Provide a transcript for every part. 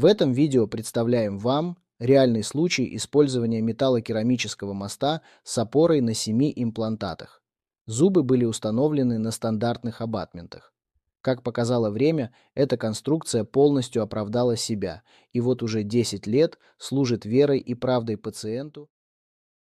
В этом видео представляем вам реальный случай использования металлокерамического моста с опорой на семи имплантатах. Зубы были установлены на стандартных абатментах. Как показало время, эта конструкция полностью оправдала себя, и вот уже 10 лет служит верой и правдой пациенту.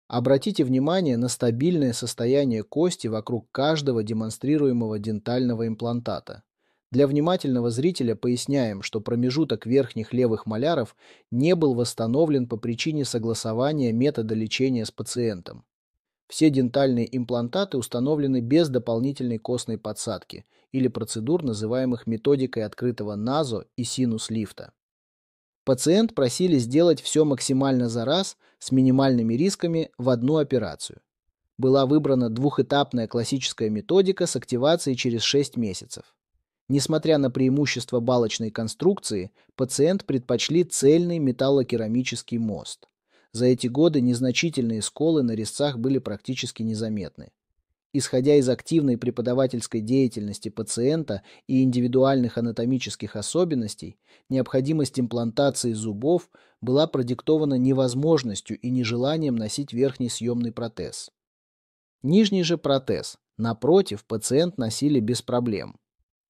Обратите внимание на стабильное состояние кости вокруг каждого демонстрируемого дентального имплантата. Для внимательного зрителя поясняем, что промежуток верхних левых маляров не был восстановлен по причине согласования метода лечения с пациентом. Все дентальные имплантаты установлены без дополнительной костной подсадки или процедур, называемых методикой открытого назо и синус-лифта. Пациент просили сделать все максимально за раз с минимальными рисками в одну операцию. Была выбрана двухэтапная классическая методика с активацией через 6 месяцев. Несмотря на преимущество балочной конструкции, пациент предпочли цельный металлокерамический мост. За эти годы незначительные сколы на резцах были практически незаметны. Исходя из активной преподавательской деятельности пациента и индивидуальных анатомических особенностей, необходимость имплантации зубов была продиктована невозможностью и нежеланием носить верхний съемный протез. Нижний же протез, напротив, пациент носили без проблем.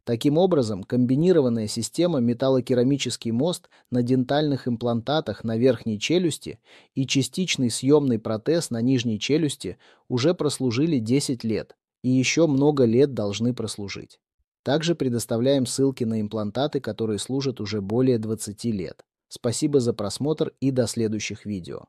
Таким образом, комбинированная система металлокерамический мост на дентальных имплантатах на верхней челюсти и частичный съемный протез на нижней челюсти уже прослужили 10 лет и еще много лет должны прослужить. Также предоставляем ссылки на имплантаты, которые служат уже более 20 лет. Спасибо за просмотр и до следующих видео.